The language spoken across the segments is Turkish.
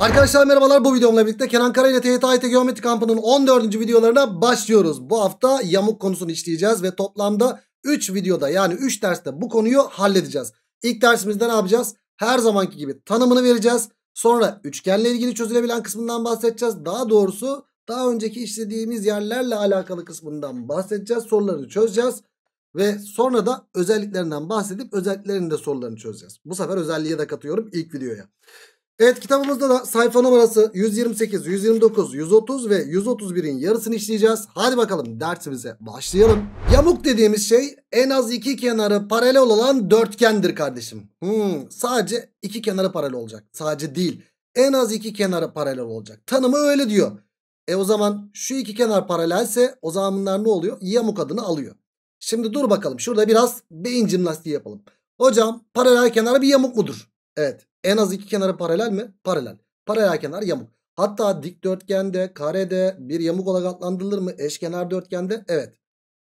Arkadaşlar merhabalar bu videomla birlikte Kenan Kara ile TYT Geometri Kampı'nın 14. videolarına başlıyoruz. Bu hafta yamuk konusunu işleyeceğiz ve toplamda 3 videoda yani 3 derste bu konuyu halledeceğiz. İlk dersimizde ne yapacağız? Her zamanki gibi tanımını vereceğiz. Sonra üçgenle ilgili çözülebilen kısmından bahsedeceğiz. Daha doğrusu daha önceki işlediğimiz yerlerle alakalı kısmından bahsedeceğiz. Sorularını çözeceğiz. Ve sonra da özelliklerinden bahsedip özelliklerinde sorularını çözeceğiz. Bu sefer özelliğe de katıyorum ilk videoya. Evet kitabımızda da sayfa numarası 128, 129, 130 ve 131'in yarısını işleyeceğiz. Hadi bakalım dersimize başlayalım. Yamuk dediğimiz şey en az iki kenarı paralel olan dörtgendir kardeşim. Hmm, sadece iki kenarı paralel olacak. Sadece değil. En az iki kenarı paralel olacak. Tanımı öyle diyor. E o zaman şu iki kenar paralelse o zaman bunlar ne oluyor? Yamuk adını alıyor. Şimdi dur bakalım şurada biraz beyin jimnastiği yapalım. Hocam paralel kenar bir yamuk mudur? Evet en az iki kenarı paralel mi? Paralel. Paralel kenar yamuk. Hatta dikdörtgende, karede bir yamuk olarak adlandırılır mı? Eşkenar dörtgende evet.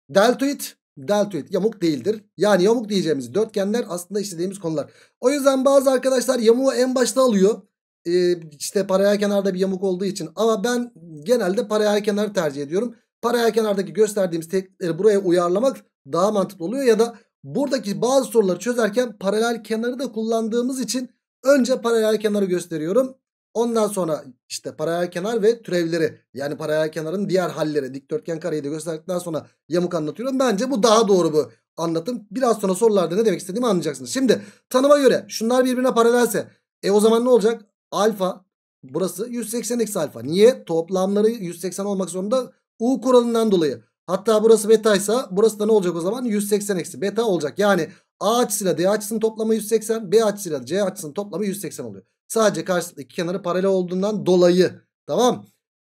Deltoid, deltoid yamuk değildir. Yani yamuk diyeceğimiz dörtgenler aslında işlediğimiz konular. O yüzden bazı arkadaşlar yamuğu en başta alıyor. Ee, işte paralel kenarda bir yamuk olduğu için. Ama ben genelde paralel kenar tercih ediyorum. Paralel kenardaki gösterdiğimiz teknikleri buraya uyarlamak daha mantıklı oluyor. Ya da buradaki bazı soruları çözerken paralel kenarı da kullandığımız için Önce paralel kenarı gösteriyorum. Ondan sonra işte paralel kenar ve türevleri yani paralel kenarın diğer halleri dikdörtgen kareyi de gösterdikten sonra yamuk anlatıyorum. Bence bu daha doğru bu anlatım. Biraz sonra sorularda ne demek istediğimi anlayacaksınız. Şimdi tanıma göre şunlar birbirine paralelse e o zaman ne olacak? Alfa burası 180 eksi alfa. Niye? Toplamları 180 olmak zorunda U kuralından dolayı. Hatta burası beta ise burası da ne olacak o zaman? 180 eksi beta olacak. Yani A açısıyla D açısının toplamı 180. B açısıyla C açısının toplamı 180 oluyor. Sadece karşılıklı iki kenarı paralel olduğundan dolayı. Tamam.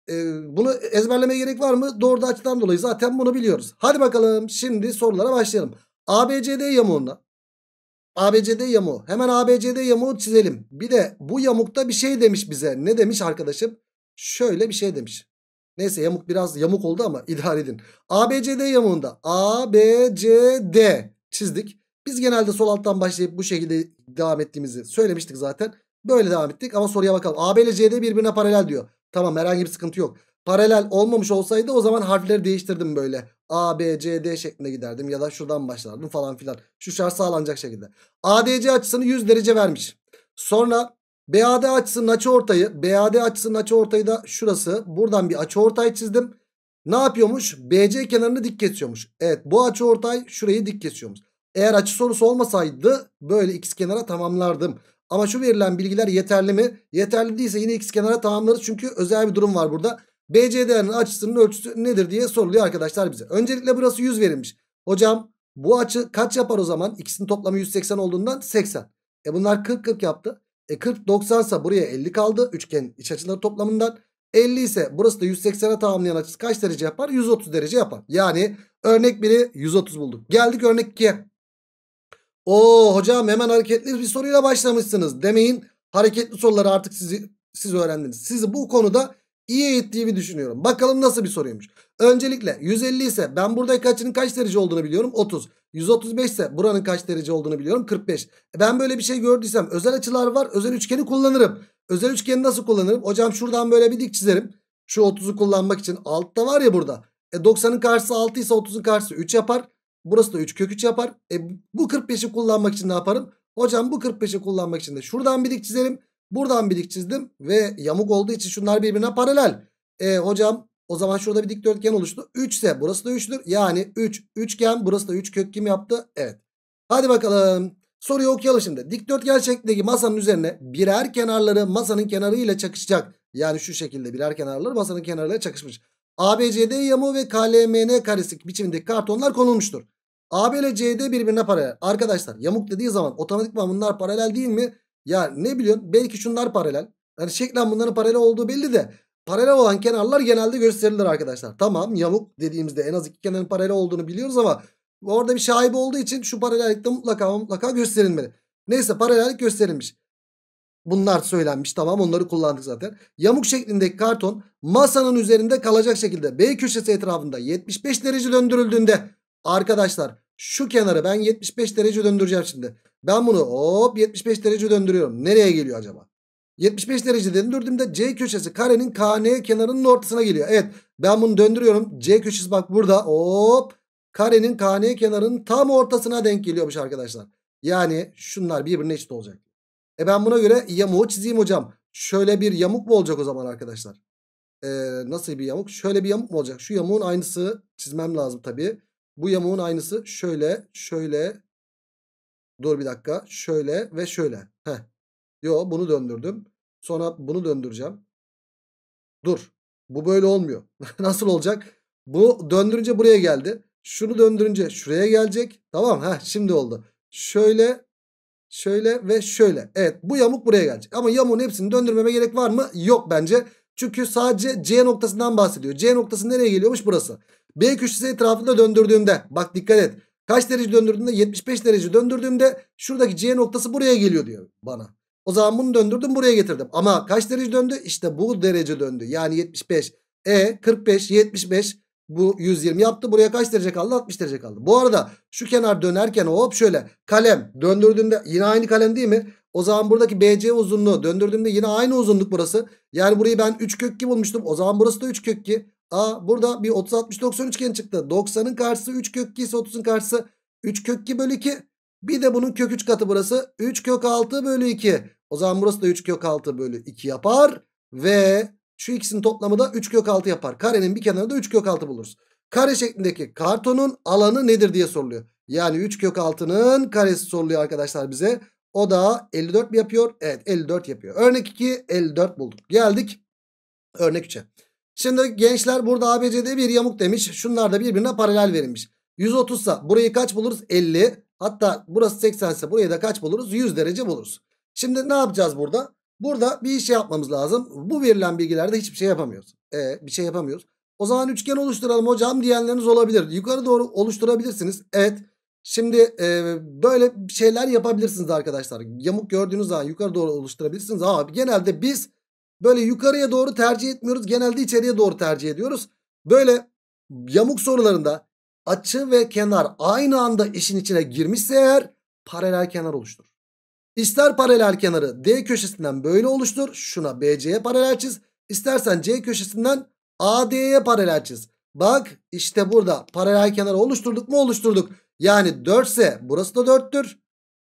Ee, bunu ezberlemeye gerek var mı? Doğru açıdan dolayı zaten bunu biliyoruz. Hadi bakalım şimdi sorulara başlayalım. ABCD yamuğunda. ABCD yamuğu. Hemen ABCD yamuğu çizelim. Bir de bu yamukta bir şey demiş bize. Ne demiş arkadaşım? Şöyle bir şey demiş. Neyse yamuk biraz yamuk oldu ama idare edin. ABCD yamuğunda ABCD çizdik. Biz genelde sol alttan başlayıp bu şekilde devam ettiğimizi söylemiştik zaten. Böyle devam ettik ama soruya bakalım. A B ile CD birbirine paralel diyor. Tamam herhangi bir sıkıntı yok. Paralel olmamış olsaydı o zaman harfleri değiştirdim böyle. A, B, C, D şeklinde giderdim ya da şuradan başlardım falan filan. Şu şart sağlanacak şekilde. A D C açısını 100 derece vermiş. Sonra B A D açısının açı ortayı, B A D açısının açı ortayı da şurası. Buradan bir açı ortay çizdim. Ne yapıyormuş? B C kenarını dik kesiyormuş. Evet bu açı ortay şurayı dik kesiyormuş. Eğer açı sorusu olmasaydı böyle x kenara tamamlardım. Ama şu verilen bilgiler yeterli mi? Yeterli değilse yine x kenara tamamlarız. Çünkü özel bir durum var burada. BCD'nin açısının ölçüsü nedir diye soruluyor arkadaşlar bize. Öncelikle burası 100 verilmiş. Hocam bu açı kaç yapar o zaman? İkisinin toplamı 180 olduğundan 80. E bunlar 40-40 yaptı. E 40 90 ise buraya 50 kaldı. Üçgenin iç açıları toplamından. 50 ise burası da 180'e tamamlayan açısı kaç derece yapar? 130 derece yapar. Yani örnek 1'i 130 bulduk. Geldik örnek 2'ye. O hocam hemen hareketli bir soruyla başlamışsınız demeyin. Hareketli soruları artık sizi siz öğrendiniz. Sizi bu konuda iyi eğittiğimi düşünüyorum. Bakalım nasıl bir soruymuş. Öncelikle 150 ise ben burada kaçının kaç derece olduğunu biliyorum 30. 135 ise buranın kaç derece olduğunu biliyorum 45. E, ben böyle bir şey gördüysem özel açılar var özel üçgeni kullanırım. Özel üçgeni nasıl kullanırım? Hocam şuradan böyle bir dik çizerim. Şu 30'u kullanmak için altta var ya burada. E 90'ın karşısı 6 ise 30'un karşısı 3 yapar. Burası da 3 kök 3 yapar. E, bu 45'i kullanmak için ne yaparım? Hocam bu 45'i kullanmak için de şuradan bir dik çizelim, Buradan bir dik çizdim. Ve yamuk olduğu için şunlar birbirine paralel. E, hocam o zaman şurada bir dikdörtgen oluştu. 3 ise burası da 3'tür. Yani 3 üçgen burası da 3 kök kim yaptı? Evet. Hadi bakalım. Soruyu okuyalım şimdi. Dikdörtgen şeklindeki masanın üzerine birer kenarları masanın kenarı ile çakışacak. Yani şu şekilde birer kenarları masanın kenarıyla çakışmış. ABCD yamuğu ve KLMN karesi biçimindeki kartonlar konulmuştur. AB ile CD birbirine paralel. Arkadaşlar yamuk dediği zaman otomatikman bunlar paralel değil mi? Ya ne biliyorsun? Belki şunlar paralel. Yani şeklen bunların paralel olduğu belli de paralel olan kenarlar genelde gösterilir arkadaşlar. Tamam yamuk dediğimizde en az iki kenarın paralel olduğunu biliyoruz ama orada bir şaibe olduğu için şu paralellikte mutlaka mutlaka gösterilmeli. Neyse paralellik gösterilmiş. Bunlar söylenmiş tamam onları kullandık zaten. Yamuk şeklindeki karton masanın üzerinde kalacak şekilde B köşesi etrafında 75 derece döndürüldüğünde Arkadaşlar şu kenarı ben 75 derece döndüreceğim şimdi. Ben bunu hop 75 derece döndürüyorum. Nereye geliyor acaba? 75 derece döndürdüğümde C köşesi karenin KN kenarının ortasına geliyor. Evet ben bunu döndürüyorum. C köşesi bak burada hop karenin KN kenarının tam ortasına denk geliyormuş arkadaşlar. Yani şunlar birbirine eşit olacak. E ben buna göre yamuğu çizeyim hocam. Şöyle bir yamuk mu olacak o zaman arkadaşlar? Ee, nasıl bir yamuk? Şöyle bir yamuk mu olacak? Şu yamuğun aynısı çizmem lazım tabii. Bu yamuğun aynısı şöyle, şöyle. Dur bir dakika. Şöyle ve şöyle. Heh. Yo bunu döndürdüm. Sonra bunu döndüreceğim. Dur. Bu böyle olmuyor. Nasıl olacak? Bu döndürünce buraya geldi. Şunu döndürünce şuraya gelecek. Tamam. Heh, şimdi oldu. Şöyle Şöyle ve şöyle. Evet bu yamuk buraya gelecek. Ama yamuğun hepsini döndürmeme gerek var mı? Yok bence. Çünkü sadece C noktasından bahsediyor. C noktası nereye geliyormuş? Burası. B köşesi etrafında döndürdüğümde bak dikkat et. Kaç derece döndürdüğümde 75 derece döndürdüğümde şuradaki C noktası buraya geliyor diyor bana. O zaman bunu döndürdüm buraya getirdim. Ama kaç derece döndü? İşte bu derece döndü. Yani 75. E 45 75 bu 120 yaptı. Buraya kaç derece kaldı? 60 derece kaldı. Bu arada şu kenar dönerken hop şöyle kalem döndürdüğümde yine aynı kalem değil mi? O zaman buradaki BC uzunluğu döndürdüğümde yine aynı uzunluk burası. Yani burayı ben 3 kök 2 bulmuştum. O zaman burası da 3 kök 2. Aa burada bir 30 60 90 üçgen çıktı. 90'ın karşısı 3 kök 2 ise 30'un karşısı 3 kök 2 bölü 2. Bir de bunun kök 3 katı burası. 3 kök 6 bölü 2. O zaman burası da 3 kök 6 bölü 2 yapar. Ve şu ikisinin toplamı da 3 kök 6 yapar. Karenin bir kenarında 3 kök 6 buluruz. Kare şeklindeki kartonun alanı nedir diye soruluyor. Yani 3 kök 6'nın karesi soruluyor arkadaşlar bize. O da 54 mi yapıyor? Evet 54 yapıyor. Örnek 2 54 bulduk. Geldik örnek 3'e. Şimdi gençler burada ABC'de bir yamuk demiş. Şunlar da birbirine paralel verilmiş. 130 ise burayı kaç buluruz? 50. Hatta burası 80 ise burayı da kaç buluruz? 100 derece buluruz. Şimdi ne yapacağız burada? Burada bir şey yapmamız lazım. Bu verilen bilgilerde hiçbir şey yapamıyoruz. E, bir şey yapamıyoruz. O zaman üçgen oluşturalım hocam diyenleriniz olabilir. Yukarı doğru oluşturabilirsiniz. Evet. Şimdi e, böyle şeyler yapabilirsiniz arkadaşlar. Yamuk gördüğünüz zaman yukarı doğru oluşturabilirsiniz. Ama genelde biz böyle yukarıya doğru tercih etmiyoruz. Genelde içeriye doğru tercih ediyoruz. Böyle yamuk sorularında açı ve kenar aynı anda işin içine girmişse eğer paralel kenar oluştur. İster paralel kenarı D köşesinden böyle oluştur. Şuna BC'ye paralel çiz. İstersen C köşesinden AD'ye paralel çiz. Bak işte burada paralel kenarı oluşturduk mu oluşturduk. Yani 4 ise burası da 4'tür.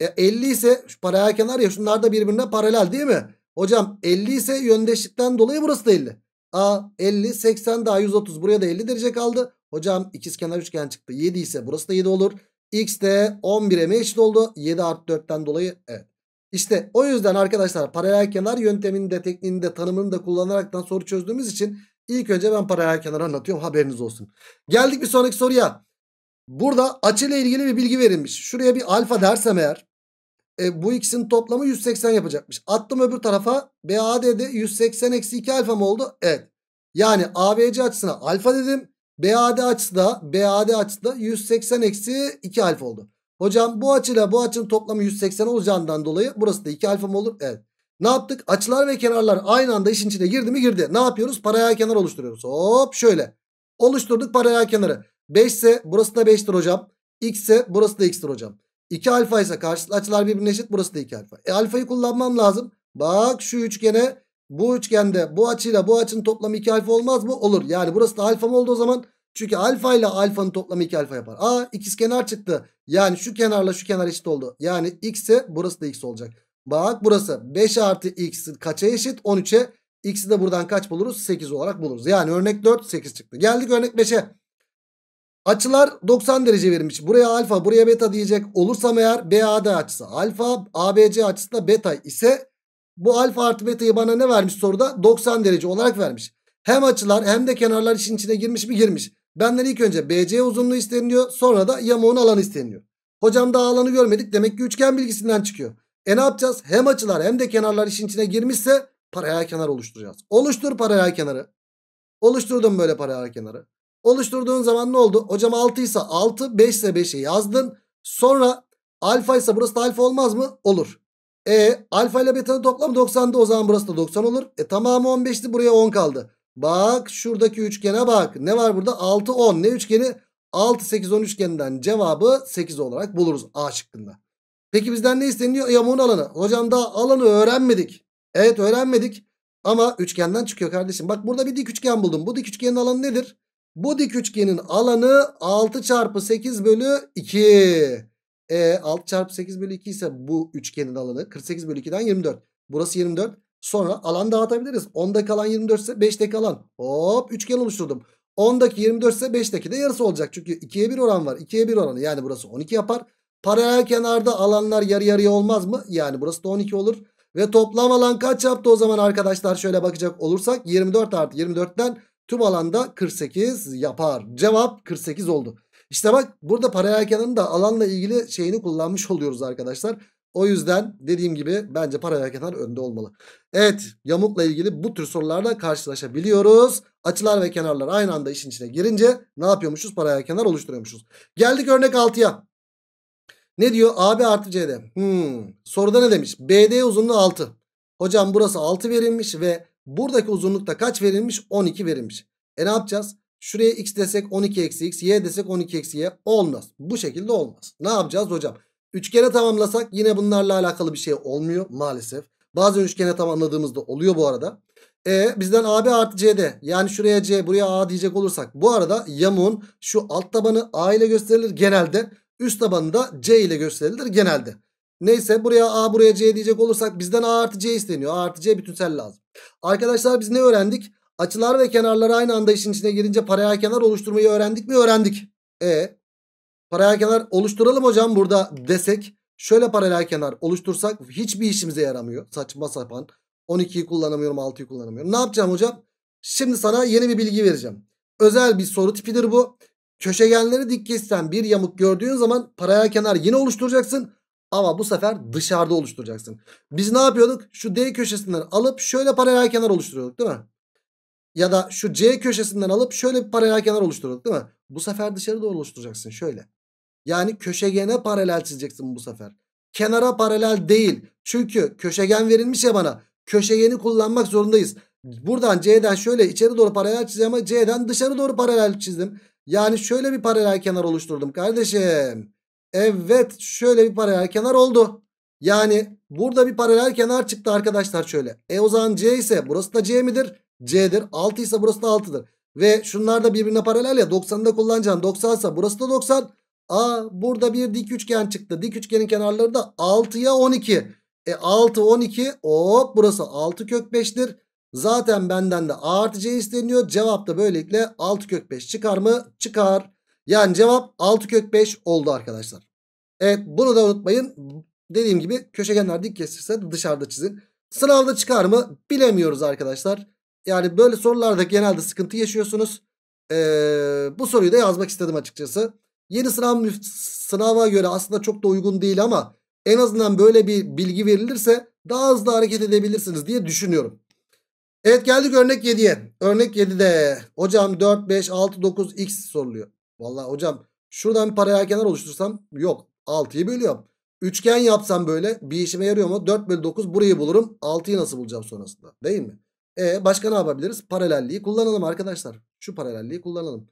E 50 ise şu paralel kenar ya şunlar da birbirine paralel değil mi? Hocam 50 ise yöndeşlikten dolayı burası da 50. A 50 80 daha 130 buraya da 50 derece kaldı. Hocam ikiz kenar üçgen çıktı. 7 ise burası da 7 olur. X de 11'e mi eşit oldu? 7 artı 4'ten dolayı evet. İşte o yüzden arkadaşlar paralel kenar yöntemini de tekniğini de tanımını da kullanaraktan soru çözdüğümüz için ilk önce ben paralel kenar anlatıyorum haberiniz olsun. Geldik bir sonraki soruya. Burada açıyla ilgili bir bilgi verilmiş. Şuraya bir alfa dersem eğer e, bu ikisinin toplamı 180 yapacakmış. Attım öbür tarafa BAD'de 180 eksi 2 alfa mı oldu? Evet. Yani ABC açısına alfa dedim. BAD açısı da BAD açısı da 180 eksi 2 alfa oldu. Hocam bu açıyla bu açının toplamı 180 olacağından dolayı burası da 2 alfa mı olur? Evet. Ne yaptık? Açılar ve kenarlar aynı anda işin içine girdi mi girdi. Ne yapıyoruz? Paraya kenar oluşturuyoruz. Hop şöyle. Oluşturduk paralel kenarı. 5 ise burası da 5'tir hocam. X ise burası da X'tir hocam. 2 alfa ise karşılıklı açılar birbirine eşit. Burası da 2 alfa. E alfayı kullanmam lazım. Bak şu üçgene bu üçgende bu açıyla bu açının toplamı 2 alfa olmaz mı? Olur. Yani burası da alfa mı oldu o zaman? Çünkü alfa ile alfanın toplamı 2 alfa yapar. Aa ikiz kenar çıktı. Yani şu kenarla şu kenar eşit oldu. Yani x ise burası da x olacak. Bak burası 5 artı x kaça eşit? 13'e. X'i de buradan kaç buluruz? 8 olarak buluruz. Yani örnek 4 8 çıktı. Geldik örnek 5'e. Açılar 90 derece verilmiş. Buraya alfa buraya beta diyecek olursam eğer BAD açısı alfa ABC açısı da beta ise bu alfa artı betayı bana ne vermiş soruda 90 derece olarak vermiş. Hem açılar hem de kenarlar işin içine girmiş mi girmiş. Benden ilk önce BC uzunluğu isteniyor sonra da yamuğun alanı isteniyor. Hocam daha alanı görmedik demek ki üçgen bilgisinden çıkıyor. E ne yapacağız? Hem açılar hem de kenarlar işin içine girmişse Paralel kenar oluşturacağız. Oluştur paralel kenarı. Oluşturdum böyle paralel kenarı. Oluşturduğun zaman ne oldu? Hocam 6 ise 6, 5 ise 5'i yazdın. Sonra alfa ise burası da alfa olmaz mı? Olur. E alfa ile beta toplam 90'dı o zaman burası da 90 olur. E tamamı 15'ti buraya 10 kaldı. Bak şuradaki üçgene bak. Ne var burada? 6, 10. Ne üçgeni? 6, 8, 10 üçgeninden cevabı 8 olarak buluruz A şıkkında. Peki bizden ne isteniyor? E, Yamuğun alanı. Hocam daha alanı öğrenmedik. Evet öğrenmedik ama üçgenden çıkıyor kardeşim. Bak burada bir dik üçgen buldum. Bu dik üçgenin alanı nedir? Bu dik üçgenin alanı 6 çarpı 8 bölü 2. E, 6 çarpı 8 bölü 2 ise bu üçgenin alanı 48 bölü 2'den 24. Burası 24. Sonra alan dağıtabiliriz. 10'daki kalan 24 ise 5'teki alan. Hop üçgen oluşturdum. 10'daki 24 ise 5'teki de yarısı olacak. Çünkü 2'ye 1 oran var. 2'ye 1 oranı yani burası 12 yapar. Paralel kenarda alanlar yarı yarıya olmaz mı? Yani burası da 12 olur. Ve toplam alan kaç yaptı o zaman arkadaşlar? Şöyle bakacak olursak 24 artı 24'ten tüm alanda 48 yapar. Cevap 48 oldu. İşte bak burada paralel kenarın da alanla ilgili şeyini kullanmış oluyoruz arkadaşlar. O yüzden dediğim gibi bence paralel kenar önde olmalı. Evet yamukla ilgili bu tür sorularla karşılaşabiliyoruz. Açılar ve kenarlar aynı anda işin içine girince ne yapıyormuşuz? Paralel kenar oluşturuyormuşuz. Geldik örnek 6'ya. Ne diyor? AB artı CD. Hmm. Soruda ne demiş? BD uzunluğu 6. Hocam burası 6 verilmiş ve buradaki uzunlukta kaç verilmiş? 12 verilmiş. E ne yapacağız? Şuraya x desek 12 eksi x, y desek 12 eksi y olmaz. Bu şekilde olmaz. Ne yapacağız hocam? Üçgene tamamlasak yine bunlarla alakalı bir şey olmuyor maalesef. Bazen üçgene tamamladığımızda oluyor bu arada. E bizden AB artı CD yani şuraya C buraya A diyecek olursak bu arada yamuğun şu alt tabanı A ile gösterilir genelde. Üst tabanı da C ile gösterilir genelde. Neyse buraya A buraya C diyecek olursak bizden A artı C isteniyor. A artı C bütünsel lazım. Arkadaşlar biz ne öğrendik? Açılar ve kenarlar aynı anda işin içine girince paraya kenar oluşturmayı öğrendik mi? Öğrendik. E paraya kenar oluşturalım hocam burada desek. Şöyle paralel kenar oluştursak hiçbir işimize yaramıyor. Saçma sapan. 12'yi kullanamıyorum 6'yı kullanamıyorum. Ne yapacağım hocam? Şimdi sana yeni bir bilgi vereceğim. Özel bir soru tipidir bu. Köşegenleri dik kessen bir yamuk gördüğün zaman paralel kenar yine oluşturacaksın. Ama bu sefer dışarıda oluşturacaksın. Biz ne yapıyorduk? Şu D köşesinden alıp şöyle paralel kenar oluşturuyorduk değil mi? Ya da şu C köşesinden alıp şöyle bir paralel kenar oluşturuyorduk değil mi? Bu sefer dışarıda oluşturacaksın şöyle. Yani köşegene paralel çizeceksin bu sefer. Kenara paralel değil. Çünkü köşegen verilmiş ya bana. Köşegeni kullanmak zorundayız. Buradan C'den şöyle içeri doğru paralel çizeceğim ama C'den dışarı doğru paralel çizdim. Yani şöyle bir paralel kenar oluşturdum kardeşim. Evet şöyle bir paralel kenar oldu. Yani burada bir paralel kenar çıktı arkadaşlar şöyle. E o zaman C ise burası da C midir? C'dir. 6 ise burası da 6'dır. Ve şunlar da birbirine paralel ya 90'ı da kullanacağım. 90 ise burası da 90. A burada bir dik üçgen çıktı. Dik üçgenin kenarları da 6'ya 12. E 6 12 hop burası 6 kök 5'tir. Zaten benden de A artı C isteniyor. Cevap da böylelikle 6 kök 5 çıkar mı? Çıkar. Yani cevap 6 kök 5 oldu arkadaşlar. Evet bunu da unutmayın. Dediğim gibi köşegenler dik kesirse dışarıda çizin. Sınavda çıkar mı? Bilemiyoruz arkadaşlar. Yani böyle sorularda genelde sıkıntı yaşıyorsunuz. Ee, bu soruyu da yazmak istedim açıkçası. Yeni sınav sınava göre aslında çok da uygun değil ama en azından böyle bir bilgi verilirse daha hızlı hareket edebilirsiniz diye düşünüyorum. Evet geldik örnek 7'ye. Örnek 7'de hocam 4, 5, 6, 9, x soruluyor. Valla hocam şuradan bir paralel kenar oluştursam yok. 6'yı bölüyorum. Üçgen yapsam böyle bir işime yarıyor mu? 4 bölü 9 burayı bulurum. 6'yı nasıl bulacağım sonrasında değil mi? E başka ne yapabiliriz? Paralelliği kullanalım arkadaşlar. Şu paralelliği kullanalım.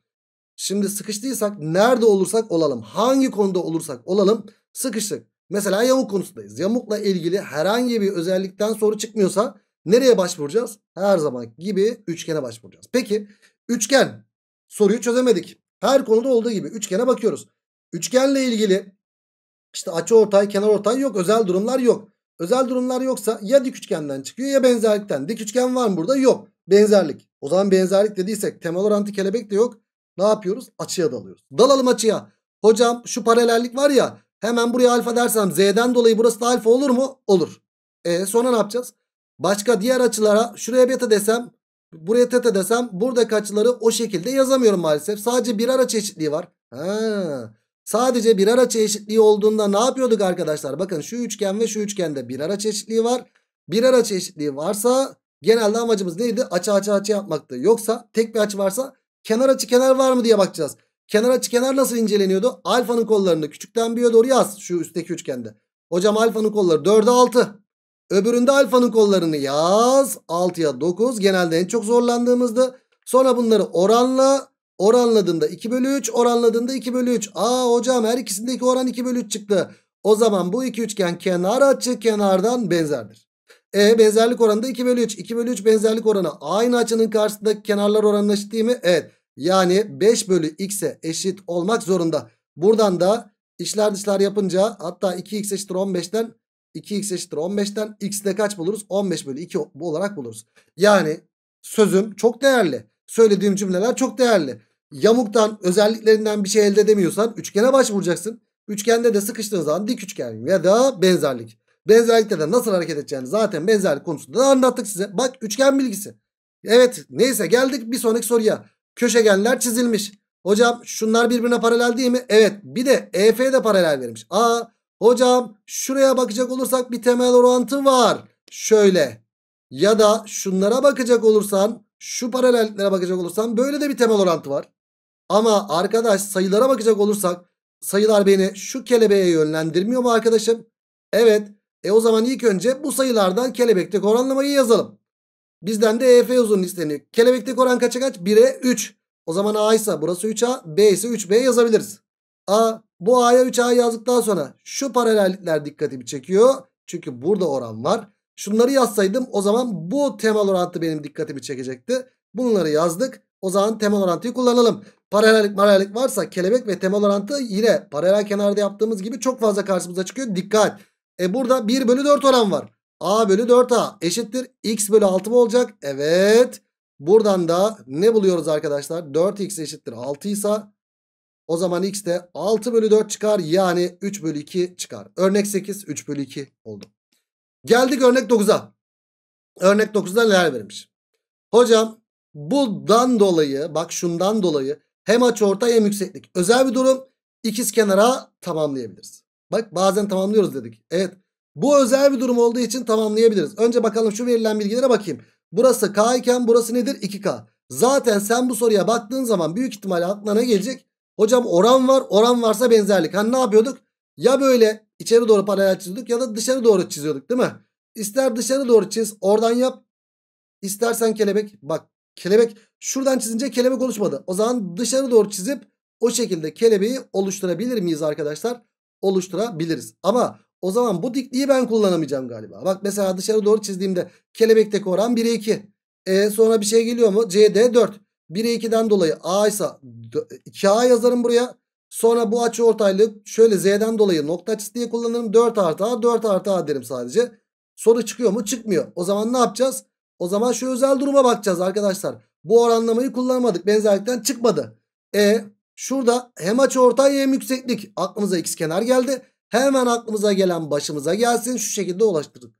Şimdi sıkıştıysak nerede olursak olalım. Hangi konuda olursak olalım sıkıştık. Mesela yamuk konusundayız. Yamukla ilgili herhangi bir özellikten soru çıkmıyorsa Nereye başvuracağız? Her zaman gibi üçgene başvuracağız. Peki üçgen soruyu çözemedik. Her konuda olduğu gibi üçgene bakıyoruz. Üçgenle ilgili işte açı ortay, kenar ortay yok. Özel durumlar yok. Özel durumlar yoksa ya dik üçgenden çıkıyor ya benzerlikten. Dik üçgen var mı burada? Yok. Benzerlik. O zaman benzerlik dediysek temel orantı kelebek de yok. Ne yapıyoruz? Açıya dalıyoruz. Dalalım açıya. Hocam şu paralellik var ya hemen buraya alfa dersem z'den dolayı burası da alfa olur mu? Olur. E sonra ne yapacağız? Başka diğer açılara şuraya beta desem buraya teta desem buradaki açıları o şekilde yazamıyorum maalesef. Sadece birer açı eşitliği var. Ha. Sadece birer açı eşitliği olduğunda ne yapıyorduk arkadaşlar? Bakın şu üçgen ve şu üçgende birer açı eşitliği var. Birer açı eşitliği varsa genelde amacımız neydi? Açı açı açı yapmaktı. Yoksa tek bir açı varsa kenar açı kenar var mı diye bakacağız. Kenar açı kenar nasıl inceleniyordu? Alfanın kollarını küçükten 1'e doğru yaz şu üstteki üçgende. Hocam alfanın kolları 4'e 6. Öbüründe alfanın kollarını yaz. 6'ya 9 genelde en çok zorlandığımızdı. Sonra bunları oranla oranladığında 2 bölü 3 oranladığında 2 bölü 3. Aa hocam her ikisindeki oran 2 bölü 3 çıktı. O zaman bu iki üçgen kenar açı kenardan benzerdir. E benzerlik oranı da 2 bölü 3. 2 bölü 3 benzerlik oranı aynı açının karşısındaki kenarlar oranına eşit değil mi? Evet. Yani 5 bölü x'e eşit olmak zorunda. Buradan da işler dışlar yapınca hatta 2x eşittir 15'ten 2x eşittir 15'ten x de kaç buluruz? 15 bölü 2 bu olarak buluruz. Yani sözüm çok değerli. Söylediğim cümleler çok değerli. Yamuktan özelliklerinden bir şey elde edemiyorsan üçgene başvuracaksın. Üçgende de sıkıştığın zaman dik üçgen ya da benzerlik. Benzerlikte de nasıl hareket edeceğini zaten benzerlik konusunda da anlattık size. Bak üçgen bilgisi. Evet neyse geldik bir sonraki soruya. Köşegenler çizilmiş. Hocam şunlar birbirine paralel değil mi? Evet bir de EF de paralel verilmiş. Aa Hocam şuraya bakacak olursak bir temel orantı var. Şöyle ya da şunlara bakacak olursan şu paralelliklere bakacak olursan böyle de bir temel orantı var. Ama arkadaş sayılara bakacak olursak sayılar beni şu kelebeğe yönlendirmiyor mu arkadaşım? Evet. E o zaman ilk önce bu sayılardan kelebekteki oranlamayı yazalım. Bizden de EF uzun isteniyor. Kelebekteki oran kaça kaç? 1'e 3. O zaman A ise burası 3A, B ise 3B yazabiliriz. A bu A'ya 3A yazdıktan sonra şu paralellikler dikkatimi çekiyor. Çünkü burada oran var. Şunları yazsaydım o zaman bu temel orantı benim dikkatimi çekecekti. Bunları yazdık. O zaman temel orantıyı kullanalım. Paralellik paralellik varsa kelebek ve temel orantı yine paralel kenarda yaptığımız gibi çok fazla karşımıza çıkıyor. Dikkat. E burada 1 bölü 4 oran var. A bölü 4A eşittir. X bölü 6 mı olacak? Evet. Buradan da ne buluyoruz arkadaşlar? 4x eşittir 6 ise o zaman x de 6 bölü 4 çıkar. Yani 3 bölü 2 çıkar. Örnek 8 3 bölü 2 oldu. Geldik örnek 9'a. Örnek 9'da neler verilmiş? Hocam bundan dolayı bak şundan dolayı hem açıortay hem yükseklik. Özel bir durum ikiz kenara tamamlayabiliriz. Bak bazen tamamlıyoruz dedik. Evet bu özel bir durum olduğu için tamamlayabiliriz. Önce bakalım şu verilen bilgilere bakayım. Burası K iken burası nedir? 2K. Zaten sen bu soruya baktığın zaman büyük ihtimalle aklına ne gelecek? Hocam oran var. Oran varsa benzerlik. Hani ne yapıyorduk? Ya böyle içeri doğru paralel çiziyorduk ya da dışarı doğru çiziyorduk değil mi? İster dışarı doğru çiz. Oradan yap. İstersen kelebek. Bak kelebek şuradan çizince kelebek oluşmadı. O zaman dışarı doğru çizip o şekilde kelebeği oluşturabilir miyiz arkadaşlar? Oluşturabiliriz. Ama o zaman bu dikliği ben kullanamayacağım galiba. Bak mesela dışarı doğru çizdiğimde kelebekteki oran 1'e 2. E sonra bir şey geliyor mu? CD 4. 1'e 2'den dolayı A ise 2A yazarım buraya. Sonra bu açı ortaylığı şöyle Z'den dolayı nokta açısı diye kullanırım. 4 artı A 4 artı A derim sadece. Soru çıkıyor mu? Çıkmıyor. O zaman ne yapacağız? O zaman şu özel duruma bakacağız arkadaşlar. Bu oranlamayı kullanmadık. Benzerlikten çıkmadı. E şurada hem açı ortay hem yükseklik. Aklımıza x kenar geldi. Hemen aklımıza gelen başımıza gelsin. Şu şekilde ulaştırdık.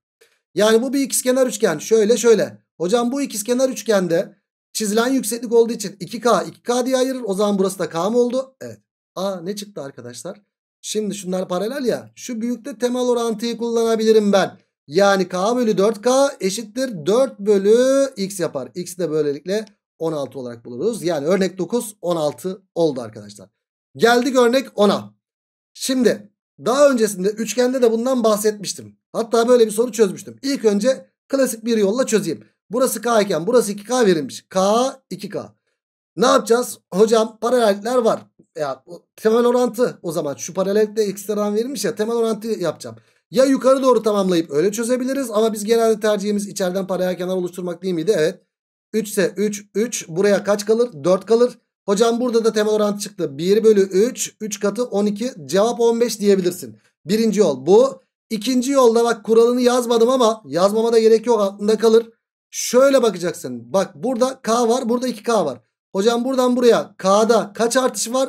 Yani bu bir x kenar üçgen. Şöyle şöyle. Hocam bu x kenar üçgende Çizilen yükseklik olduğu için 2K 2K diye ayırır. O zaman burası da K mı oldu? Evet. Aa ne çıktı arkadaşlar? Şimdi şunlar paralel ya. Şu büyükte temel orantıyı kullanabilirim ben. Yani K bölü 4K eşittir 4 bölü X yapar. X de böylelikle 16 olarak buluruz. Yani örnek 9 16 oldu arkadaşlar. Geldik örnek 10'a. Şimdi daha öncesinde üçgende de bundan bahsetmiştim. Hatta böyle bir soru çözmüştüm. İlk önce klasik bir yolla çözeyim. Burası K iken burası 2K verilmiş. K 2K. Ne yapacağız? Hocam paralellikler var. Ya, temel orantı o zaman. Şu paralellikle ekstradan verilmiş ya temel orantı yapacağım. Ya yukarı doğru tamamlayıp öyle çözebiliriz. Ama biz genelde tercihimiz içeriden paralel kenar oluşturmak değil miydi? Evet. 3 ise 3 3. Buraya kaç kalır? 4 kalır. Hocam burada da temel orantı çıktı. 1 bölü 3. 3 katı 12. Cevap 15 diyebilirsin. Birinci yol bu. İkinci yolda bak kuralını yazmadım ama yazmama da gerek yok. Aklında kalır. Şöyle bakacaksın. Bak burada K var. Burada 2K var. Hocam buradan buraya K'da kaç artış var?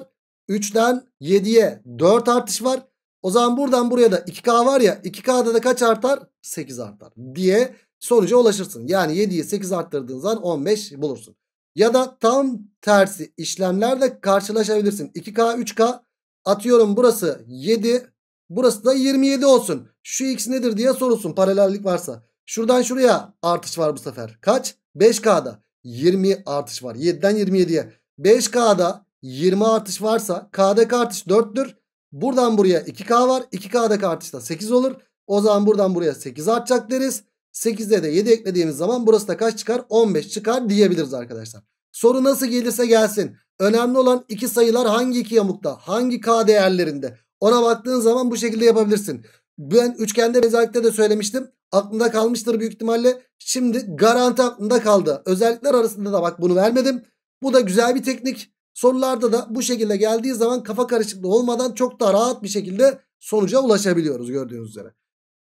3'ten 7'ye 4 artış var. O zaman buradan buraya da 2K var ya 2K'da da kaç artar? 8 artar diye sonuca ulaşırsın. Yani 7'yi 8 arttırdığın zaman 15 bulursun. Ya da tam tersi işlemlerde karşılaşabilirsin. 2K 3K atıyorum burası 7 burası da 27 olsun. Şu x nedir diye sorulsun paralellik varsa. Şuradan şuraya artış var bu sefer. Kaç? 5K'da 20 artış var. 7'den 27'ye. 5K'da 20 artış varsa K'daki artış 4'tür. Buradan buraya 2K var. 2K'daki artış da 8 olur. O zaman buradan buraya 8 artacak deriz. 8'de de 7 eklediğimiz zaman burası da kaç çıkar? 15 çıkar diyebiliriz arkadaşlar. Soru nasıl gelirse gelsin. Önemli olan iki sayılar hangi iki yamukta? Hangi K değerlerinde? Ona baktığın zaman bu şekilde yapabilirsin. Ben üçgende özellikle de söylemiştim aklında kalmıştır büyük ihtimalle. Şimdi garanti aklında kaldı. Özellikler arasında da bak bunu vermedim. Bu da güzel bir teknik. Sorularda da bu şekilde geldiği zaman kafa karışıklığı olmadan çok daha rahat bir şekilde sonuca ulaşabiliyoruz gördüğünüz üzere.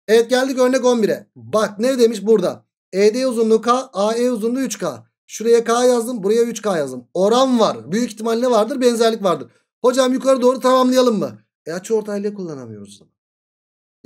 Evet geldik örnek 11'e. Bak ne demiş burada. ED uzunluğu K, AE uzunluğu 3K. Şuraya K yazdım, buraya 3K yazdım. Oran var. Büyük ihtimalle vardır, benzerlik vardır. Hocam yukarı doğru tamamlayalım mı? E açı ortaylığı kullanamıyoruz.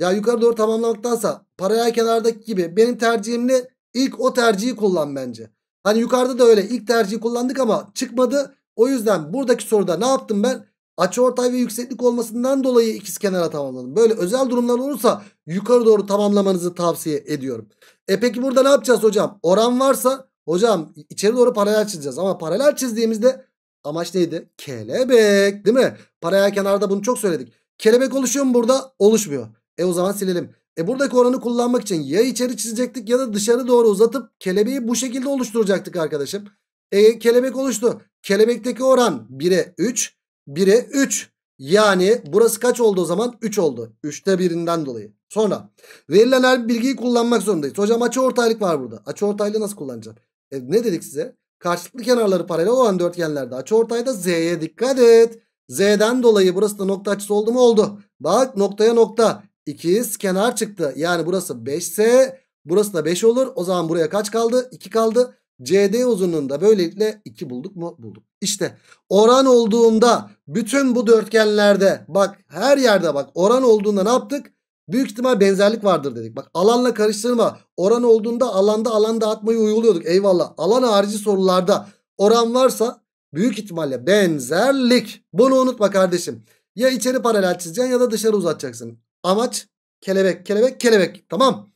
Ya yukarı doğru tamamlamaktansa paraya kenardaki gibi benim tercihim ne? İlk o tercihi kullan bence. Hani yukarıda da öyle ilk tercihi kullandık ama çıkmadı. O yüzden buradaki soruda ne yaptım ben? Açıortay ve yükseklik olmasından dolayı ikiz kenara tamamladım. Böyle özel durumlar olursa yukarı doğru tamamlamanızı tavsiye ediyorum. E peki burada ne yapacağız hocam? Oran varsa hocam içeri doğru paralel çizeceğiz. Ama paralel çizdiğimizde amaç neydi? Kelebek değil mi? Paralel kenarda bunu çok söyledik. Kelebek oluşuyor mu burada? Oluşmuyor. E o zaman silelim. E buradaki oranı kullanmak için ya içeri çizecektik ya da dışarı doğru uzatıp kelebeği bu şekilde oluşturacaktık arkadaşım. E kelebek oluştu. Kelebekteki oran 1'e 3. 1'e 3. Yani burası kaç oldu o zaman? 3 oldu. 3'te birinden dolayı. Sonra verilen her bilgiyi kullanmak zorundayız. Hocam açı ortaylık var burada. Açı ortaylığı nasıl kullanacağım? E, ne dedik size? Karşılıklı kenarları paralel olan dörtgenlerde açı ortayda Z'ye dikkat et. Z'den dolayı burası da nokta açısı oldu mu? Oldu. Bak noktaya nokta. İkiz kenar çıktı. Yani burası 5 ise burası da 5 olur. O zaman buraya kaç kaldı? 2 kaldı. CD uzunluğunda böylelikle 2 bulduk mu? Bulduk. İşte oran olduğunda bütün bu dörtgenlerde bak her yerde bak oran olduğunda ne yaptık? Büyük ihtimal benzerlik vardır dedik. Bak alanla karıştırma. Oran olduğunda alanda alan dağıtmayı uyguluyorduk. Eyvallah. Alan harici sorularda oran varsa büyük ihtimalle benzerlik. Bunu unutma kardeşim. Ya içeri paralel çizeceksin ya da dışarı uzatacaksın. Amaç kelebek kelebek kelebek tamam.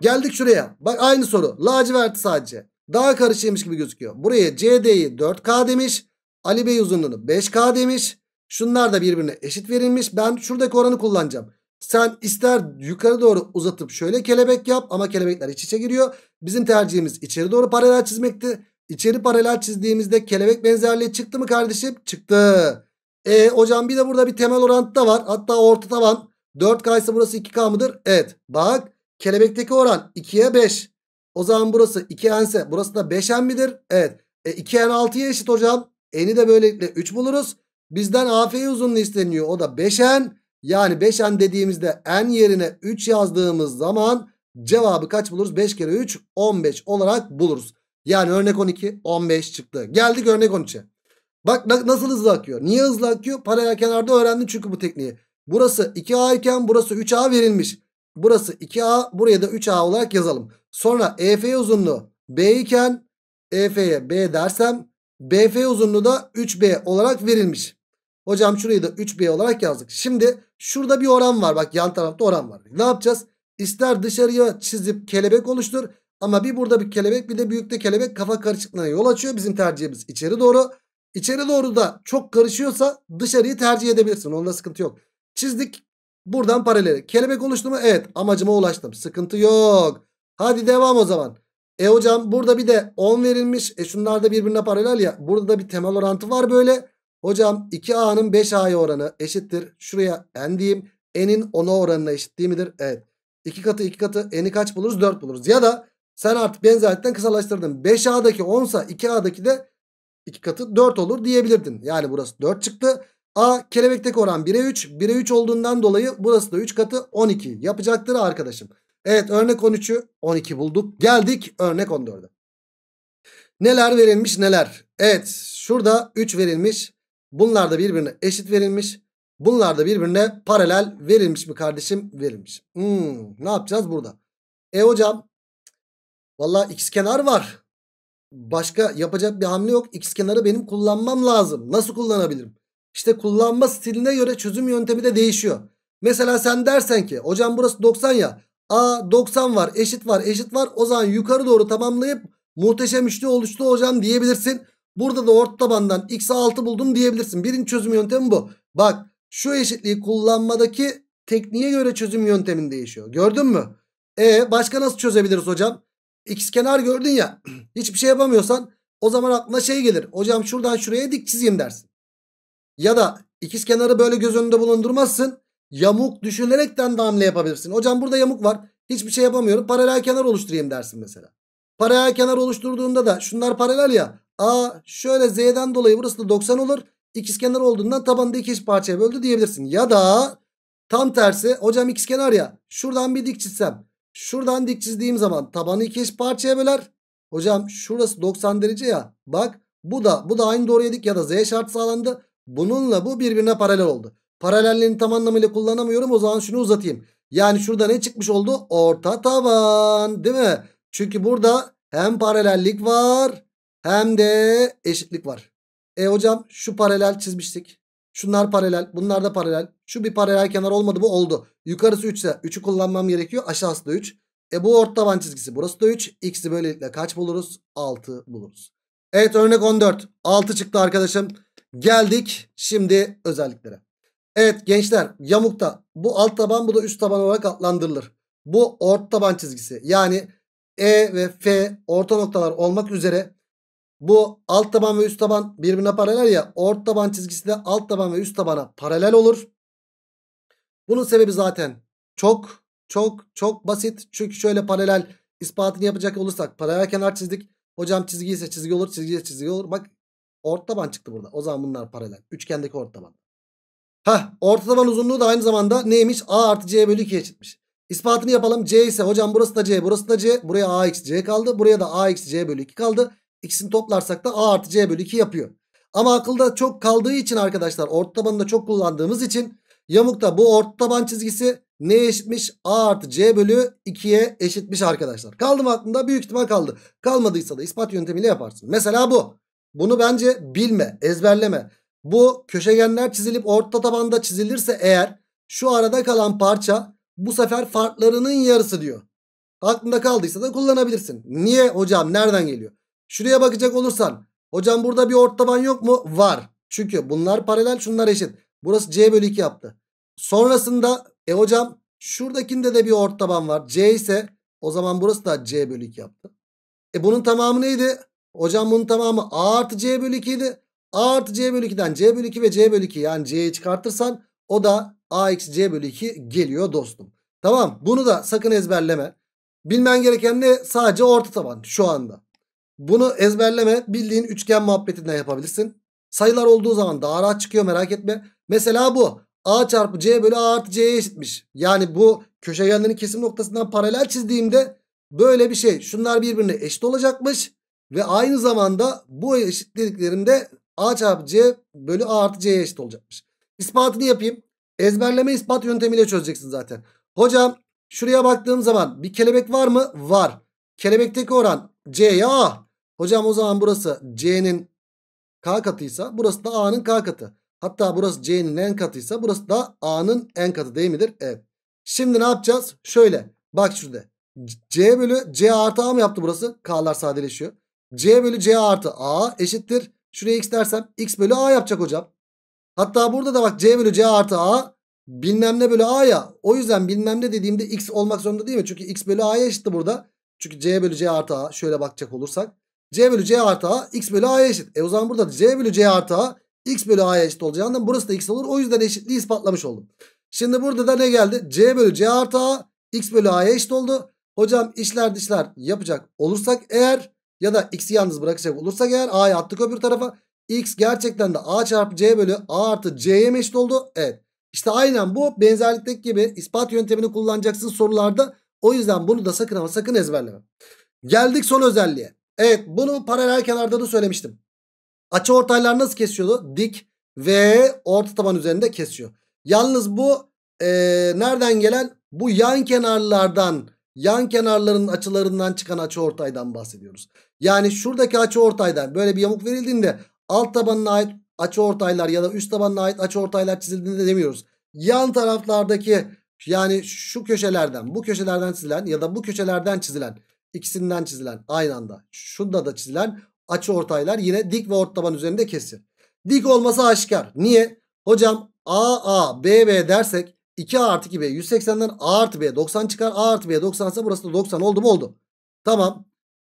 Geldik şuraya. Bak aynı soru. Laciverti sadece. Daha karışıymış gibi gözüküyor. Buraya CD'yi 4K demiş. Ali Bey uzunluğunu 5K demiş. Şunlar da birbirine eşit verilmiş. Ben şuradaki oranı kullanacağım. Sen ister yukarı doğru uzatıp şöyle kelebek yap ama kelebekler iç içe giriyor. Bizim tercihimiz içeri doğru paralel çizmekti. İçeri paralel çizdiğimizde kelebek benzerliği çıktı mı kardeşim? Çıktı. E hocam bir de burada bir temel orantıda var. Hatta orta taban 4K ise burası 2K mıdır? Evet. Bak kelebekteki oran 2'ye 5. O zaman burası 2N ise burası da 5N midir? Evet. E, 2N 6'ya eşit hocam. N'i de böylelikle 3 buluruz. Bizden AF uzunluğu isteniyor. O da 5N. Yani 5N dediğimizde N yerine 3 yazdığımız zaman cevabı kaç buluruz? 5 kere 3 15 olarak buluruz. Yani örnek 12 15 çıktı. Geldik örnek 13'e. Bak nasıl hızlı akıyor. Niye hızlı akıyor? Paralel kenarda öğrendim çünkü bu tekniği. Burası 2A iken burası 3A verilmiş. Burası 2A buraya da 3A olarak yazalım. Sonra EF uzunluğu B iken EF'ye B dersem BF uzunluğu da 3B olarak verilmiş. Hocam şurayı da 3B olarak yazdık. Şimdi şurada bir oran var. Bak yan tarafta oran var. Ne yapacağız? İster dışarıya çizip kelebek oluştur. Ama bir burada bir kelebek bir de büyükte kelebek kafa karışıklığına yol açıyor. Bizim tercihimiz içeri doğru. İçeri doğru da çok karışıyorsa dışarıyı tercih edebilirsin. Onda sıkıntı yok. Çizdik. Buradan paraleli. Kelebek oluştu mu? Evet amacıma ulaştım. Sıkıntı yok. Hadi devam o zaman. E hocam burada bir de 10 verilmiş. E şunlar da birbirine paralel ya. Burada da bir temel orantı var böyle. Hocam 2A'nın 5A'ya oranı eşittir. Şuraya n diyeyim. N'in 10'a oranına eşit değil midir? Evet. 2 katı 2 katı n'i kaç buluruz? 4 buluruz. Ya da sen artık benzerlikten kısalaştırdın. 5A'daki 10 sa 2A'daki de 2 katı 4 olur diyebilirdin. Yani burası 4 çıktı. A kelebekteki oran 1'e 3. 1'e 3 olduğundan dolayı burası da 3 katı 12 yapacaktır arkadaşım. Evet örnek 13'ü 12 bulduk. Geldik örnek 14'e. Neler verilmiş neler. Evet şurada 3 verilmiş. Bunlar da birbirine eşit verilmiş. Bunlar da birbirine paralel verilmiş mi kardeşim? Verilmiş. Hmm, ne yapacağız burada? E hocam valla x kenar var. Başka yapacak bir hamle yok. X kenarı benim kullanmam lazım. Nasıl kullanabilirim? İşte kullanma stiline göre çözüm yöntemi de değişiyor. Mesela sen dersen ki hocam burası 90 ya. A 90 var eşit var eşit var. O zaman yukarı doğru tamamlayıp muhteşem üçlü oluştu hocam diyebilirsin. Burada da orta tabandan x 6 buldum diyebilirsin. Birinci çözüm yöntemi bu. Bak şu eşitliği kullanmadaki tekniğe göre çözüm yöntemin değişiyor. Gördün mü? E başka nasıl çözebiliriz hocam? X kenar gördün ya hiçbir şey yapamıyorsan o zaman aklına şey gelir. Hocam şuradan şuraya dik çizeyim dersin. Ya da ikiz kenarı böyle göz önünde bulundurmazsın. Yamuk düşünerekten de hamle yapabilirsin. Hocam burada yamuk var. Hiçbir şey yapamıyorum. Paralel kenar oluşturayım dersin mesela. Paralel kenar oluşturduğunda da şunlar paralel ya. A şöyle Z'den dolayı burası da 90 olur. İkiz kenar olduğundan tabanında iki parçaya böldü diyebilirsin. Ya da tam tersi hocam ikiz kenar ya. Şuradan bir dik çizsem. Şuradan dik çizdiğim zaman tabanı iki parçaya böler. Hocam şurası 90 derece ya. Bak bu da bu da aynı doğruya dik ya da Z şartı sağlandı. Bununla bu birbirine paralel oldu. Paralelliğini tam anlamıyla kullanamıyorum. O zaman şunu uzatayım. Yani şurada ne çıkmış oldu? Orta taban değil mi? Çünkü burada hem paralellik var hem de eşitlik var. E hocam şu paralel çizmiştik. Şunlar paralel. Bunlar da paralel. Şu bir paralel kenar olmadı bu oldu. Yukarısı 3 ise 3'ü kullanmam gerekiyor. Aşağısı da 3. E bu orta taban çizgisi. Burası da 3. X'i böylelikle kaç buluruz? 6 buluruz. Evet örnek 14. 6 çıktı arkadaşım. Geldik şimdi özelliklere. Evet gençler yamukta bu alt taban bu da üst taban olarak adlandırılır. Bu ort taban çizgisi yani E ve F orta noktalar olmak üzere bu alt taban ve üst taban birbirine paralel ya ort taban çizgisi de alt taban ve üst tabana paralel olur. Bunun sebebi zaten çok çok çok basit. Çünkü şöyle paralel ispatını yapacak olursak paralel kenar çizdik. Hocam çizgi ise çizgi olur çizgi ise çizgi olur. Bak Orta taban çıktı burada. O zaman bunlar paralel. Üçgendeki orta taban. Hah orta taban uzunluğu da aynı zamanda neymiş? A artı C bölü 2'ye eşitmiş. İspatını yapalım. C ise hocam burası da C burası da C. Buraya A x C kaldı. Buraya da A x C bölü 2 kaldı. İkisini toplarsak da A artı C bölü 2 yapıyor. Ama akılda çok kaldığı için arkadaşlar orta tabanı da çok kullandığımız için yamukta bu orta taban çizgisi ne eşitmiş? A artı C bölü 2'ye eşitmiş arkadaşlar. Kaldı mı aklında? Büyük ihtimal kaldı. Kalmadıysa da ispat yöntemiyle yaparsın. Mesela bu. Bunu bence bilme, ezberleme. Bu köşegenler çizilip orta tabanda çizilirse eğer şu arada kalan parça bu sefer farklarının yarısı diyor. Aklında kaldıysa da kullanabilirsin. Niye hocam nereden geliyor? Şuraya bakacak olursan hocam burada bir orta taban yok mu? Var. Çünkü bunlar paralel şunlar eşit. Burası C bölü 2 yaptı. Sonrasında e hocam şuradakinde de bir orta taban var. C ise o zaman burası da C bölü 2 yaptı. E bunun tamamı neydi? Hocam bunun tamamı A artı C bölü 2 idi. A artı C bölü 2'den C bölü 2 ve C bölü 2 yani C'yi çıkartırsan o da A eksi C bölü 2 geliyor dostum. Tamam bunu da sakın ezberleme. Bilmen gereken ne? Sadece orta taban şu anda. Bunu ezberleme bildiğin üçgen muhabbetinden yapabilirsin. Sayılar olduğu zaman daha rahat çıkıyor merak etme. Mesela bu A çarpı C bölü A artı C'ye eşitmiş. Yani bu köşegenlerin kesim noktasından paralel çizdiğimde böyle bir şey. Şunlar birbirine eşit olacakmış. Ve aynı zamanda bu eşitlediklerimde A çarpı C bölü A artı C'ye eşit olacakmış. İspatını yapayım. Ezberleme ispat yöntemiyle çözeceksin zaten. Hocam şuraya baktığım zaman bir kelebek var mı? Var. Kelebekteki oran C'ye A. Hocam o zaman burası C'nin K katıysa burası da A'nın K katı. Hatta burası C'nin N katıysa burası da A'nın N katı değil midir? Evet. Şimdi ne yapacağız? Şöyle bak şurada. C bölü C artı A mı yaptı burası? K'lar sadeleşiyor. C bölü C artı A eşittir. Şuraya X dersem X bölü A yapacak hocam. Hatta burada da bak C bölü C artı A bilmem ne bölü A ya. O yüzden bilmem ne dediğimde X olmak zorunda değil mi? Çünkü X bölü A'ya eşitti burada. Çünkü C bölü C artı A şöyle bakacak olursak. C bölü C artı A X bölü A'ya eşit. E o zaman burada C bölü C artı A X bölü A'ya eşit olacağından burası da X olur. O yüzden eşitliği ispatlamış oldum. Şimdi burada da ne geldi? C bölü C artı A X bölü A'ya eşit oldu. Hocam işler dişler yapacak olursak eğer ya da x'i yalnız bırakacak olursak eğer a'yı attık öbür tarafa. x gerçekten de a çarpı c bölü a artı c'ye mi eşit oldu? Evet. İşte aynen bu benzerlikteki gibi ispat yöntemini kullanacaksın sorularda. O yüzden bunu da sakın ama sakın ezberleme. Geldik son özelliğe. Evet bunu paralel kenarda da söylemiştim. Açı ortaylar nasıl kesiyordu? Dik ve orta taban üzerinde kesiyor. Yalnız bu e, nereden gelen? Bu yan kenarlardan yan kenarların açılarından çıkan açı ortaydan bahsediyoruz. Yani şuradaki açı ortaydan böyle bir yamuk verildiğinde alt tabanına ait açı ortaylar ya da üst tabanına ait açı ortaylar çizildiğinde demiyoruz. Yan taraflardaki yani şu köşelerden bu köşelerden çizilen ya da bu köşelerden çizilen ikisinden çizilen aynı anda şunda da çizilen açı ortaylar yine dik ve ort taban üzerinde kesir. Dik olması aşikar. Niye? Hocam AA BB dersek 2A artı 2B 180'den A artı B 90 çıkar. A artı B 90 ise burası da 90 oldu mu oldu. Tamam.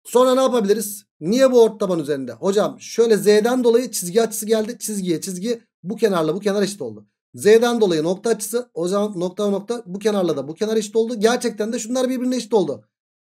Sonra ne yapabiliriz? Niye bu ort taban üzerinde? Hocam şöyle Z'den dolayı çizgi açısı geldi. Çizgiye çizgi bu kenarla bu kenar eşit oldu. Z'den dolayı nokta açısı o zaman nokta nokta bu kenarla da bu kenar eşit oldu. Gerçekten de şunlar birbirine eşit oldu.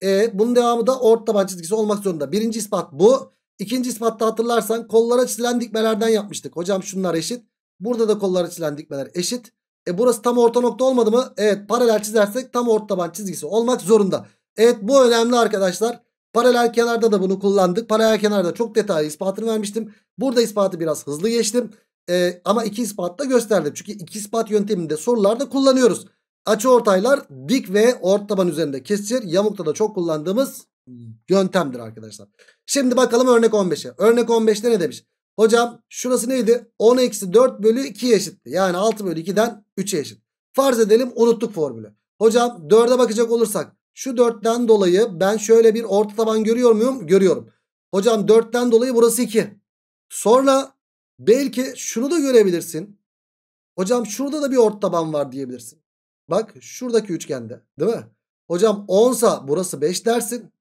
E, bunun devamı da ort taban çizgisi olmak zorunda. Birinci ispat bu. İkinci ispatta hatırlarsan kollara çizilen dikmelerden yapmıştık. Hocam şunlar eşit. Burada da kollara çizilen dikmeler eşit. E burası tam orta nokta olmadı mı? Evet paralel çizersek tam orta taban çizgisi olmak zorunda. Evet bu önemli arkadaşlar. Paralel kenarda da bunu kullandık. Paralel kenarda çok detaylı ispatını vermiştim. Burada ispatı biraz hızlı geçtim. Ee, ama iki ispat da gösterdim. Çünkü iki ispat yönteminde sorularda kullanıyoruz. Açı ortaylar dik ve ort taban üzerinde kesir. Yamukta da çok kullandığımız yöntemdir arkadaşlar. Şimdi bakalım örnek 15'e. Örnek 15'te ne demiş? Hocam şurası neydi? 10 eksi 4 bölü 2 eşitti. Yani 6 bölü 2'den 3'e eşit. Farz edelim unuttuk formülü. Hocam 4'e bakacak olursak şu 4'ten dolayı ben şöyle bir orta taban görüyor muyum? Görüyorum. Hocam 4'ten dolayı burası 2. Sonra belki şunu da görebilirsin. Hocam şurada da bir orta taban var diyebilirsin. Bak şuradaki üçgende değil mi? Hocam 10 sa burası 5 dersin.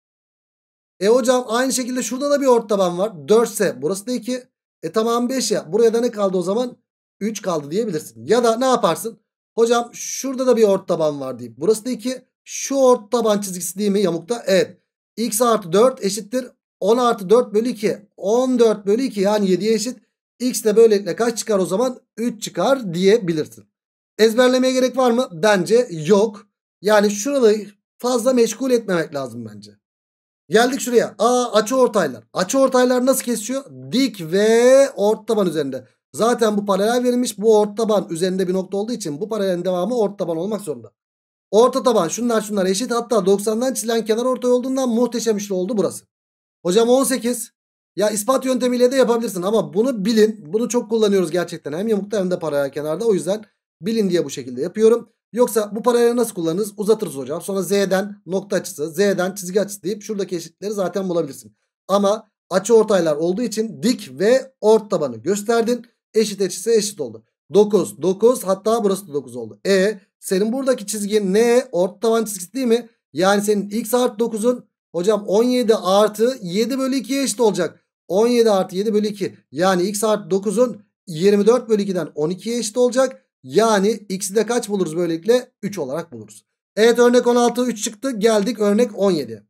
E hocam aynı şekilde şurada da bir orta taban var. 4 ise burası da 2. E tamam 5 ya. Buraya da ne kaldı o zaman? 3 kaldı diyebilirsin. Ya da ne yaparsın? Hocam şurada da bir ort taban var deyip. Burası da 2. Şu ort taban çizgisi değil mi yamukta? Evet. X artı 4 eşittir. 10 artı 4 bölü 2. 14 bölü 2 yani 7'ye eşit. X de böylelikle kaç çıkar o zaman? 3 çıkar diyebilirsin. Ezberlemeye gerek var mı? Bence yok. Yani şuraları fazla meşgul etmemek lazım bence. Geldik şuraya. A açı ortaylar. Açı ortaylar nasıl kesiyor? Dik ve ort taban üzerinde. Zaten bu paralel verilmiş. Bu ort taban üzerinde bir nokta olduğu için bu paralelin devamı ort taban olmak zorunda. Orta taban şunlar şunlar eşit. Hatta 90'dan çizilen kenar ortay olduğundan muhteşem işli oldu burası. Hocam 18. Ya ispat yöntemiyle de yapabilirsin ama bunu bilin. Bunu çok kullanıyoruz gerçekten. Hem yamukta hem de paralel kenarda. O yüzden bilin diye bu şekilde yapıyorum. Yoksa bu paraleli nasıl kullanırız? Uzatırız hocam. Sonra z'den nokta açısı, z'den çizgi açısı deyip şuradaki eşitleri zaten bulabilirsin. Ama açı ortaylar olduğu için dik ve ort tabanı gösterdin. Eşit açısı eşit oldu. 9, 9 hatta burası da 9 oldu. E senin buradaki çizgin ne? Ort taban çizgisi değil mi? Yani senin x artı 9'un hocam 17 artı 7 bölü 2'ye eşit olacak. 17 artı 7 bölü 2 yani x artı 9'un 24 bölü 2'den 12'ye eşit olacak. Yani x'i de kaç buluruz böylelikle? 3 olarak buluruz. Evet örnek 16 3 çıktı. Geldik örnek 17.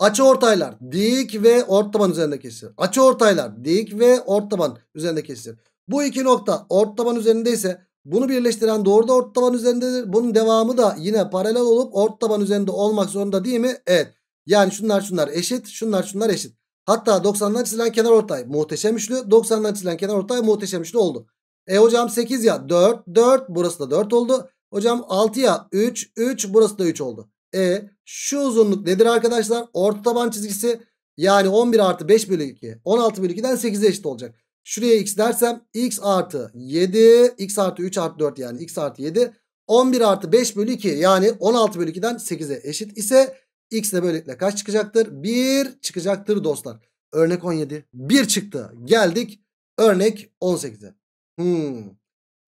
Açı ortaylar dik ve ort taban üzerinde kesilir. Açı ortaylar dik ve ort taban üzerinde kesilir. Bu iki nokta ort taban üzerindeyse bunu birleştiren doğru da ort taban üzerindedir. Bunun devamı da yine paralel olup ort taban üzerinde olmak zorunda değil mi? Evet. Yani şunlar şunlar eşit, şunlar şunlar eşit. Hatta 90'dan çizilen kenar ortay muhteşem üçlü, 90'dan çizilen kenar ortay muhteşem üçlü oldu. E hocam 8 ya 4 4 burası da 4 oldu. Hocam 6 ya 3 3 burası da 3 oldu. E şu uzunluk nedir arkadaşlar? Orta taban çizgisi yani 11 artı 5 bölü 2 16 bölü 2'den 8'e eşit olacak. Şuraya x dersem x artı 7 x artı 3 artı 4 yani x artı 7 11 artı 5 bölü 2 yani 16 bölü 2'den 8'e eşit ise x de böylelikle kaç çıkacaktır? 1 çıkacaktır dostlar. Örnek 17 1 çıktı geldik örnek 18'e. Hmm.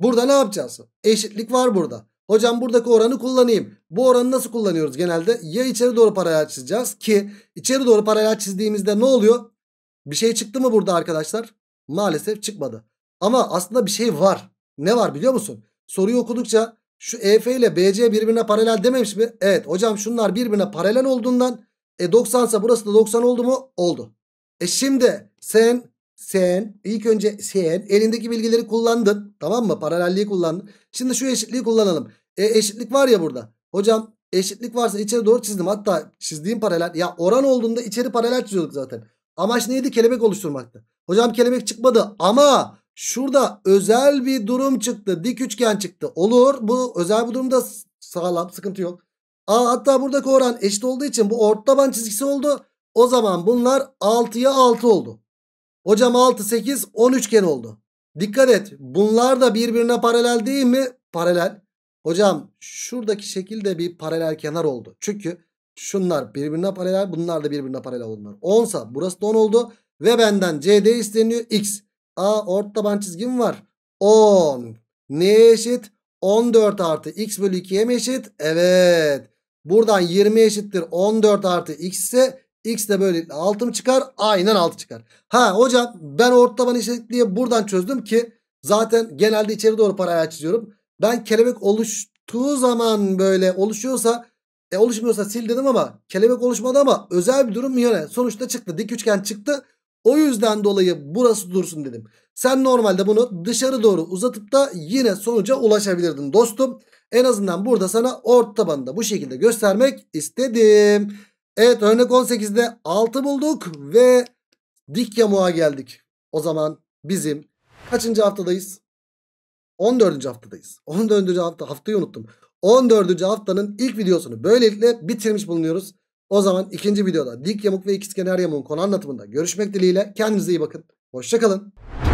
Burada ne yapacağız? Eşitlik var burada. Hocam buradaki oranı kullanayım. Bu oranı nasıl kullanıyoruz genelde? Ya içeri doğru paralel çizeceğiz ki içeri doğru paralel çizdiğimizde ne oluyor? Bir şey çıktı mı burada arkadaşlar? Maalesef çıkmadı. Ama aslında bir şey var. Ne var biliyor musun? Soruyu okudukça şu EF ile BC birbirine paralel dememiş mi? Evet hocam şunlar birbirine paralel olduğundan e 90 ise burası da 90 oldu mu? Oldu. E şimdi sen sen ilk önce sen elindeki bilgileri kullandın. Tamam mı? Paralelliği kullandın. Şimdi şu eşitliği kullanalım. E, eşitlik var ya burada. Hocam eşitlik varsa içeri doğru çizdim. Hatta çizdiğim paralel. Ya oran olduğunda içeri paralel çiziyorduk zaten. Amaç neydi? Kelebek oluşturmaktı. Hocam kelebek çıkmadı ama şurada özel bir durum çıktı. Dik üçgen çıktı. Olur. Bu özel bir durumda sağlam. Sıkıntı yok. Aa, hatta buradaki oran eşit olduğu için bu orta taban çizgisi oldu. O zaman bunlar 6'ya 6 oldu. Hocam 6 8 10 üçgen oldu. Dikkat et bunlar da birbirine paralel değil mi? Paralel. Hocam şuradaki şekilde bir paralel kenar oldu. Çünkü şunlar birbirine paralel bunlar da birbirine paralel oldular. 10 sa burası da 10 oldu. Ve benden CD isteniyor X. A ort taban çizgim var. 10. Ne eşit? 14 artı X bölü 2'ye mi eşit? Evet. Buradan 20 eşittir 14 artı X ise X de böylelikle 6 mı çıkar? Aynen 6 çıkar. Ha hocam ben orta taban eşitliği buradan çözdüm ki zaten genelde içeri doğru paralel çiziyorum. Ben kelebek oluştuğu zaman böyle oluşuyorsa e oluşmuyorsa sil dedim ama kelebek oluşmadı ama özel bir durum yöne. Sonuçta çıktı. Dik üçgen çıktı. O yüzden dolayı burası dursun dedim. Sen normalde bunu dışarı doğru uzatıp da yine sonuca ulaşabilirdin dostum. En azından burada sana ort tabanında bu şekilde göstermek istedim. Evet örnek 18'de 6 bulduk ve dik yamuğa geldik. O zaman bizim kaçıncı haftadayız? 14. haftadayız. 14. hafta haftayı unuttum. 14. haftanın ilk videosunu böylelikle bitirmiş bulunuyoruz. O zaman ikinci videoda dik yamuk ve ikizkenar yamuğun konu anlatımında görüşmek dileğiyle kendinize iyi bakın. Hoşçakalın.